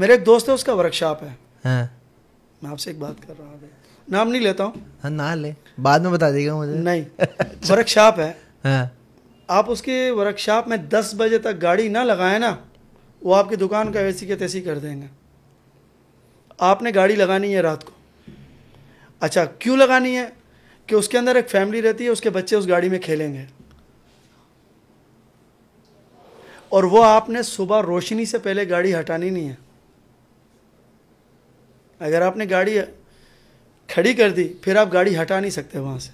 मेरे एक दोस्त है उसका वर्कशॉप है हाँ। मैं आपसे एक बात कर रहा हूँ नाम नहीं लेता हूँ हाँ, ना ले बाद में बता देगा मुझे नहीं वर्कशॉप अच्छा। है हाँ। आप उसके वर्कशॉप में दस बजे तक गाड़ी ना लगाए ना वो आपकी दुकान का वैसी के तैसी कर देंगे आपने गाड़ी लगानी है रात को अच्छा क्यों लगानी है कि उसके अंदर एक फैमिली रहती है उसके बच्चे उस गाड़ी में खेलेंगे और वो आपने सुबह रोशनी से पहले गाड़ी हटानी नहीं है अगर आपने गाड़ी खड़ी कर दी फिर आप गाड़ी हटा नहीं सकते वहाँ से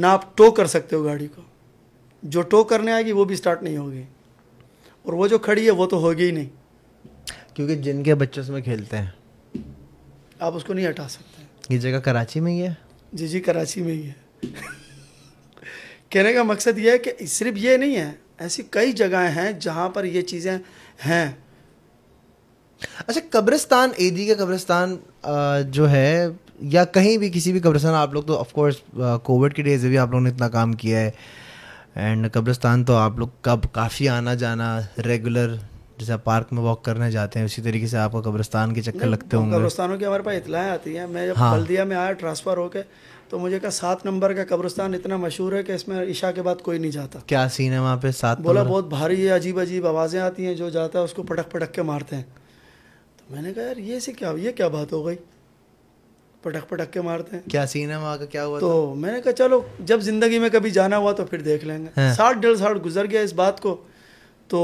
ना आप टो कर सकते हो गाड़ी को जो टो करने आएगी वो भी स्टार्ट नहीं होगी और वो जो खड़ी है वो तो होगी ही नहीं क्योंकि जिनके बच्चे उसमें खेलते हैं आप उसको नहीं हटा सकते ये जगह कराची में ही है जी जी कराची में ही है कहने का मकसद ये है कि सिर्फ ये नहीं है ऐसी कई जगहें हैं जहाँ पर ये चीज़ें हैं अच्छा कब्रिस्तान एजी का कब्रिस्तान जो है या कहीं भी किसी भी कब्रिस्तान आप लोग तो ऑफ कोर्स कोविड के डेज में भी आप लोगों ने इतना काम किया है एंड कब्रिस्तान तो आप लोग कब काफ़ी आना जाना रेगुलर जैसे आप पार्क में वॉक करने जाते हैं उसी तरीके से आपको कब्रिस्तान के चक्कर लगते होंगे कब्रिस्तानों की हमारे पास इतलाएँ आती हैं मैं जब हाँ। हल्दिया में आया ट्रांसफ़र होकर तो मुझे कहा सात नंबर का कब्रिस्तान इतना मशहूर है कि इसमें ईशा के बाद कोई नहीं जाता क्या सीन है वहाँ पे सात बोला बहुत भारी है अजीब अजीब आवाज़ें आती हैं जो जाता है उसको पटक पटक के मारते हैं मैंने कहा यार ये से क्या ये क्या बात हो गई पटक पटक के मारते हैं क्या सीन है वहाँ का क्या हुआ तो था? मैंने कहा चलो जब जिंदगी में कभी जाना हुआ तो फिर देख लेंगे हाँ। साठ डेढ़ साठ गुजर गया इस बात को तो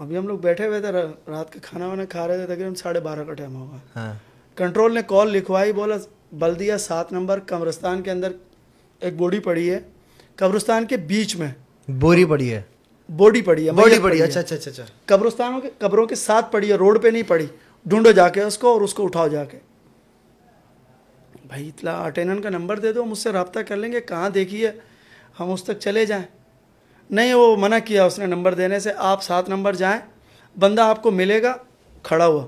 अभी हम लोग बैठे हुए थे रात के खाना वाना खा रहे थे तकरीबन साढ़े बारह का टाइम होगा हाँ। कंट्रोल ने कॉल लिखवाई बोला बल्दिया सात नंबर कब्रस्तान के अंदर एक बोडी पड़ी है कब्रस्तान के बीच में बोरी पड़ी है बॉडी पड़ी है बॉडी पड़ी, पड़ी है अच्छा अच्छा अच्छा, अच्छा। कब्रस्तानों के कब्रों के साथ पड़ी है रोड पे नहीं पड़ी ढूंढो जाके उसको और उसको उठाओ जाके भाई इतना अटेंडेंट का नंबर दे दो मुझसे रबता कर लेंगे कहाँ देखिए हम उस तक चले जाएं नहीं वो मना किया उसने नंबर देने से आप सात नंबर जाएं बंदा आपको मिलेगा खड़ा हुआ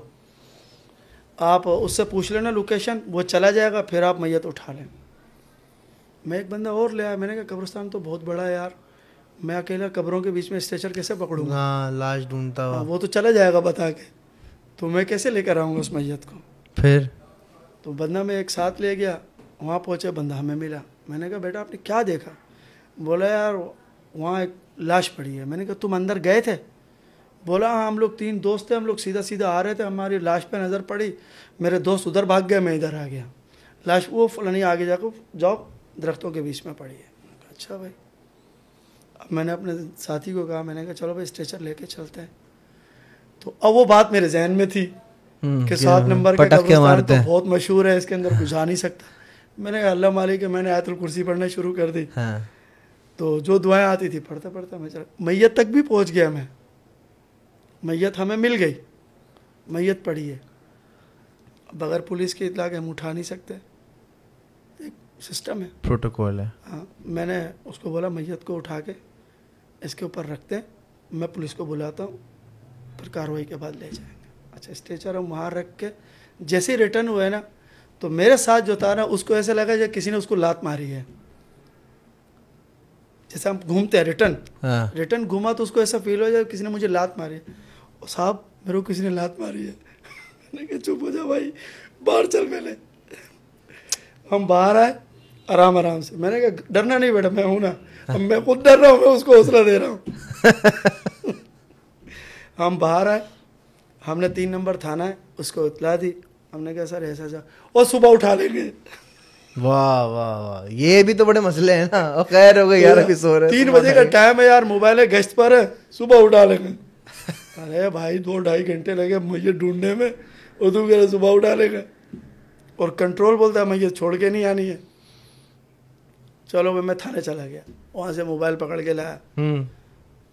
आप उससे पूछ लेना लोकेशन वो चला जाएगा फिर आप मैयत उठा लें मैं एक बंदा और ले आया मैंने कहा कब्रस्तान तो बहुत बड़ा है यार मैं अकेला कब्रों के बीच में स्ट्रेचर कैसे पकड़ूंगा हाँ, लाश ढूंढता हुआ हाँ, वो तो चला जाएगा बता के तो मैं कैसे लेकर आऊँगा उस मैयत को फिर तो बंदा मैं एक साथ ले गया वहाँ पहुँचे बंदा हमें मिला मैंने कहा बेटा आपने क्या देखा बोला यार वहाँ एक लाश पड़ी है मैंने कहा तुम अंदर गए थे बोला हाँ हम लोग तीन दोस्त थे हम लोग सीधा सीधा आ रहे थे हमारी लाश पे नज़र पड़ी मेरे दोस्त उधर भाग गए मैं इधर आ गया लाश वो फलानी आगे जाकर जाओ दरख्तों के बीच में पड़ी है अच्छा भाई अब मैंने अपने साथी को कहा मैंने कहा चलो भाई स्ट्रेचर लेके चलते हैं तो अब वो बात मेरे जहन में थी हम्म, कि सात नंबर का तो बहुत मशहूर है इसके अंदर कुछ आ नहीं सकता मैंने कहा अल्लाह मालिक है मैंने आयतुल कुर्सी पढ़ना शुरू कर दी हाँ। तो जो दुआएं आती थी पढ़ते पढ़ते मैं चला मैयत तक भी पहुंच गया मैं मैयत हमें मिल गई मैयत पड़ी है बगैर पुलिस के इतला के हम उठा नहीं सकते एक सिस्टम है प्रोटोकॉल है हाँ मैंने उसको बोला मैयत को उठा के इसके ऊपर रखते हैं मैं पुलिस को बुलाता हूँ फिर कार्रवाई के बाद ले जाएंगे अच्छा स्ट्रेचर हम वहाँ रख के जैसे ही रिटर्न हुए ना तो मेरे साथ जो था ना उसको ऐसे लगा जैसे किसी ने उसको लात मारी है जैसे हम घूमते हैं रिटर्न रिटर्न हाँ। घूमा तो उसको ऐसा फील हो जाए किसी ने मुझे लात मारी है साहब मेरे को किसी ने लात मारी है मैंने कहा चुप हो जा भाई बाहर चल मेले हम बाहर आए आराम आराम से मैंने कहा डरना नहीं बेटा मैं हूँ ना मैं खुद डर रहा हूँ मैं उसको हौसला दे रहा हूँ हम बाहर आए हमने तीन नंबर थाना है उसको इतला दी हमने कहा सर ऐसा ऐसा वो सुबह उठा लेंगे वाह वाह वाह ये भी तो बड़े मसले हैं ना और खैर हो गए यार अभी सो रहे तीन बजे का टाइम है यार मोबाइल है गश्त पर है सुबह उठा लेंगे अरे भाई दो ढाई घंटे लगे मुझे ढूंढने में और तुम कह सुबह उठा लेंगे और कंट्रोल बोलता है मैं ये छोड़ के नहीं आनी है चलो मैं थाने चला गया वहाँ से मोबाइल पकड़ के लाया हम्म।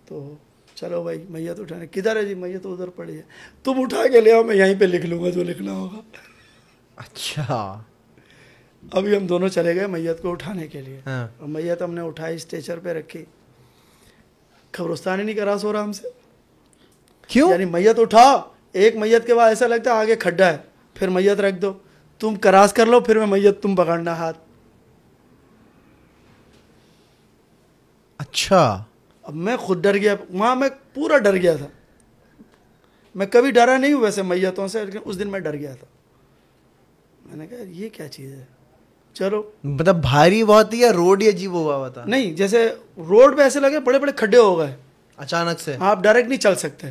तो चलो भाई तो उठाने किधर है जी तो उधर पड़ी है तुम उठा के ले आओ मैं यहीं पे लिख लूँगा जो लिखना होगा अच्छा अभी हम दोनों चले गए मैयत को उठाने के लिए हाँ। और मैयत हमने उठाई स्टेचर पे रखी खबरस्तान ही नहीं करा सो रहा हमसे क्यों यानी मैयत उठाओ एक मैयत के बाद ऐसा लगता है आगे खड्डा है फिर मैयत रख दो तुम करास कर लो फिर मैं मैयत तुम पकड़ना हाथ अच्छा अब मैं खुद डर गया वहाँ मैं पूरा डर गया था मैं कभी डरा नहीं हूँ वैसे मैयतों से लेकिन उस दिन मैं डर गया था मैंने कहा ये क्या चीज़ है चलो मतलब भारी बहुत थी या रोड ही अजीब हुआ हुआ था नहीं जैसे रोड पे ऐसे लगे बड़े बड़े खड्डे हो गए अचानक से आप डायरेक्ट नहीं चल सकते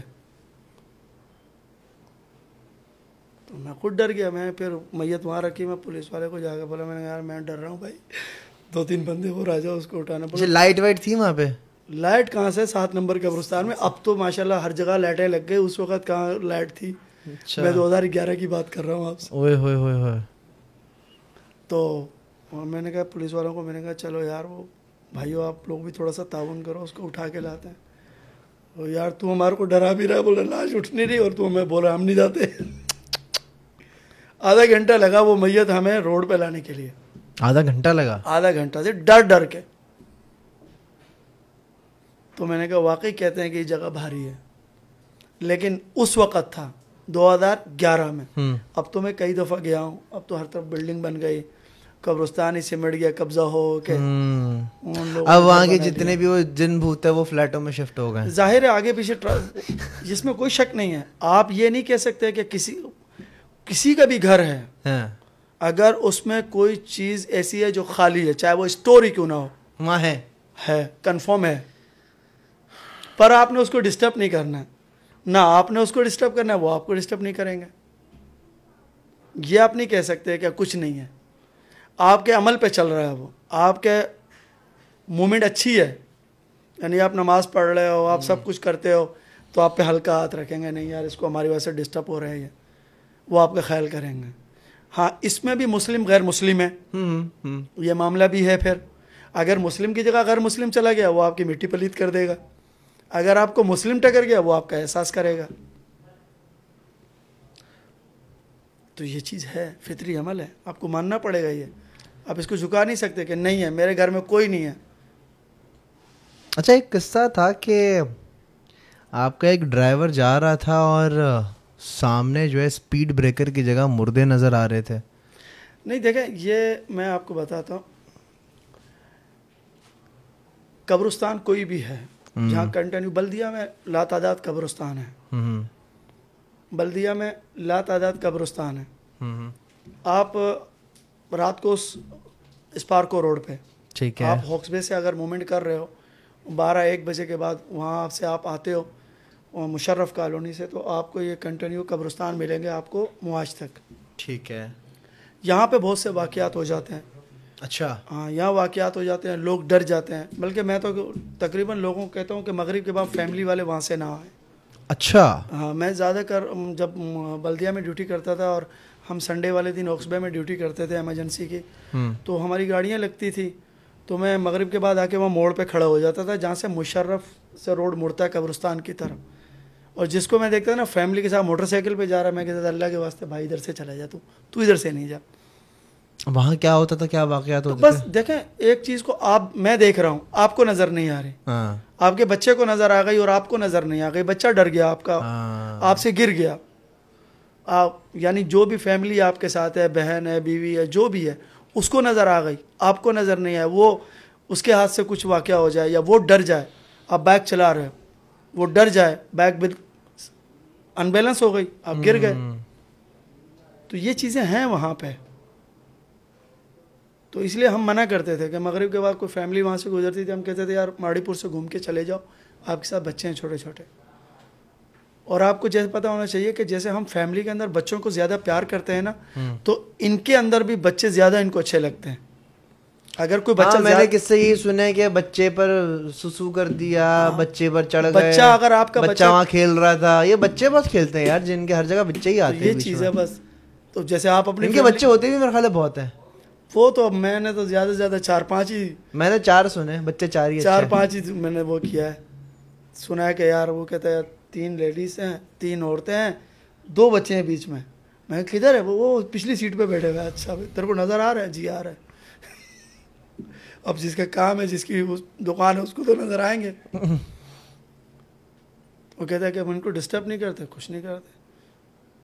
तो मैं खुद डर गया मैं फिर मैयत वहाँ रखी मैं पुलिस वाले को जाकर बोला मैंने यार मैं डर रहा हूँ भाई दो तीन बंदे और आ जाओ उसको उठाना पड़ा लाइट वाइट थी वहाँ पे लाइट कहाँ से सात नंबर कब्रिस्तान में अब तो माशाल्लाह हर जगह लाइटें लग गई उस वक्त कहाँ लाइट थी अच्छा। दो मैं 2011 की बात कर रहा हूँ आपसे ओए होए होए होए तो मैंने कहा पुलिस वालों को मैंने कहा चलो यार वो भाइयों आप लोग भी थोड़ा सा ताउन करो उसको उठा के लाते हैं तो यार तू हमारे को डरा भी रहा है बोला लाश उठनी रही और तू हमें बोला हम नहीं जाते आधा घंटा लगा वो मैयत हमें रोड पे लाने के लिए आधा घंटा लगा आधा घंटा से डर डर के तो मैंने कहा वाकई कहते हैं कि ये जगह भारी है लेकिन उस वक़्त था 2011 में हम्म। अब तो मैं कई दफ़ा गया हूँ अब तो हर तरफ बिल्डिंग बन गई कब्रस्तान ही सिमट गया कब्जा हो के हम्म। अब वहाँ के जितने भी वो जिन भूत है वो फ्लैटों में शिफ्ट हो गए जाहिर है आगे पीछे जिसमें कोई शक नहीं है आप ये नहीं कह सकते कि किसी किसी का भी घर है, हाँ। अगर उसमें कोई चीज़ ऐसी है जो खाली है चाहे वो स्टोरी क्यों ना हो वहाँ है है कंफर्म है पर आपने उसको डिस्टर्ब नहीं करना है ना आपने उसको डिस्टर्ब करना है वो आपको डिस्टर्ब नहीं करेंगे ये आप नहीं कह सकते क्या कुछ नहीं है आपके अमल पे चल रहा है वो आपके मूवमेंट अच्छी है यानी आप नमाज पढ़ रहे हो आप सब हम्म। कुछ करते हो तो आप पे हल्का हाथ रखेंगे नहीं यार इसको हमारी वजह से डिस्टर्ब हो रहा है ये वो आपका ख्याल करेंगे हाँ इसमें भी मुस्लिम गैर मुस्लिम है हम्म, हम्म। ये मामला भी है फिर अगर मुस्लिम की जगह गैर मुस्लिम चला गया वो आपकी मिट्टी पलीत कर देगा अगर आपको मुस्लिम टकर गया वो आपका एहसास करेगा तो ये चीज़ है फितरी अमल है आपको मानना पड़ेगा ये आप इसको झुका नहीं सकते कि नहीं है मेरे घर में कोई नहीं है अच्छा एक किस्सा था कि आपका एक ड्राइवर जा रहा था और सामने जो है स्पीड ब्रेकर की जगह मुर्दे नज़र आ रहे थे नहीं देखें ये मैं आपको बताता हूँ कब्रस्तान कोई भी है जहाँ कंटिन्यू हम्म। बल्दिया में ला तादाद कब्रस्तान है हम्म। बल्दिया में ला तादाद कब्रस्तान है हम्म। आप रात को स्पार्को रोड पे ठीक है आप हॉक्सबे से अगर मूवमेंट कर रहे हो बारह एक बजे के बाद वहाँ से आप आते हो मुशर्रफ कॉलोनी से तो आपको ये कंटिन्यू कब्रस्तान मिलेंगे आपको मुआज तक ठीक है यहाँ पे बहुत से वाक़ात हो जाते हैं अच्छा हाँ यहाँ वाक़त हो जाते हैं लोग डर जाते हैं बल्कि मैं तो तकरीबन लोगों को कहता हूँ कि मग़रब के बाद फैमिली वाले वहाँ से ना आए अच्छा हाँ मैं ज़्यादा कर जब बल्दिया में ड्यूटी करता था और हम संडे वाले दिन ऑक्सबे में ड्यूटी करते थे एमरजेंसी की तो हमारी गाड़ियाँ लगती थी तो मैं मग़रब के बाद आके वहाँ मोड़ पर खड़ा हो जाता था जहाँ से मुशर्रफ से रोड मुड़ता है कब्रस्तान की तरफ और जिसको मैं देखता था ना फैमिली के साथ मोटरसाइकिल पे जा रहा है मैं कहता था अल्लाह के वास्ते भाई इधर से चला जा तू तू इधर से नहीं जा वहाँ क्या होता था क्या वाक तो बस देखें एक चीज को आप मैं देख रहा हूँ आपको नजर नहीं आ रही हाँ। आपके बच्चे को नजर आ गई और आपको नजर नहीं आ गई बच्चा डर गया आपका हाँ। आपसे गिर गया आप यानी जो भी फैमिली आपके साथ है बहन है बीवी है जो भी है उसको नजर आ गई आपको नजर नहीं आया वो उसके हाथ से कुछ वाक़ हो जाए या वो डर जाए आप बाइक चला रहे हो वो डर जाए बाइक अनबैलेंस हो गई आप गिर गए हम्म। तो ये चीज़ें हैं वहाँ पे तो इसलिए हम मना करते थे कि मगरब के बाद कोई फैमिली वहाँ से गुजरती थी हम कहते थे यार माड़ीपुर से घूम के चले जाओ आपके साथ बच्चे हैं छोटे छोटे और आपको जैसे पता होना चाहिए कि जैसे हम फैमिली के अंदर बच्चों को ज़्यादा प्यार करते हैं ना हम्म। तो इनके अंदर भी बच्चे ज़्यादा इनको अच्छे लगते हैं अगर कोई बच्चा हाँ, मैंने किससे ये सुना है कि बच्चे पर सुसु कर दिया हाँ। बच्चे पर चढ़ गए बच्चा अगर आपका बच्चा, बच्चा वहाँ खेल रहा था ये बच्चे बस खेलते हैं यार जिनके हर जगह बच्चे ही तो आते हैं ये चीज़ है बस तो जैसे आप अपने इनके बच्चे होते भी मेरे ख्याल बहुत है वो तो मैंने तो ज्यादा से ज्यादा चार पांच ही मैंने चार सुने बच्चे चार ही चार पांच ही मैंने वो किया है सुना है कि यार वो कहते हैं तीन लेडीज हैं तीन औरतें हैं दो बच्चे हैं बीच में मैं किधर है वो वो पिछली सीट पे बैठे हुए अच्छा तेरे को नज़र आ रहा है जी आ रहा है अब जिसका काम है जिसकी उस दुकान है उसको तो नज़र आएंगे वो कहता है कि हम इनको डिस्टर्ब नहीं करते कुछ नहीं करते